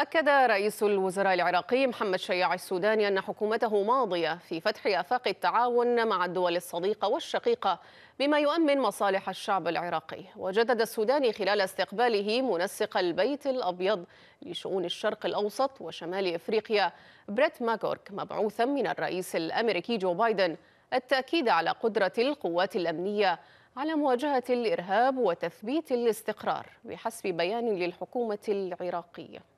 أكد رئيس الوزراء العراقي محمد شيع السوداني أن حكومته ماضية في فتح آفاق التعاون مع الدول الصديقة والشقيقة بما يؤمن مصالح الشعب العراقي وجدد السوداني خلال استقباله منسق البيت الأبيض لشؤون الشرق الأوسط وشمال إفريقيا بريت ماغورك مبعوثا من الرئيس الأمريكي جو بايدن التأكيد على قدرة القوات الأمنية على مواجهة الإرهاب وتثبيت الاستقرار بحسب بيان للحكومة العراقية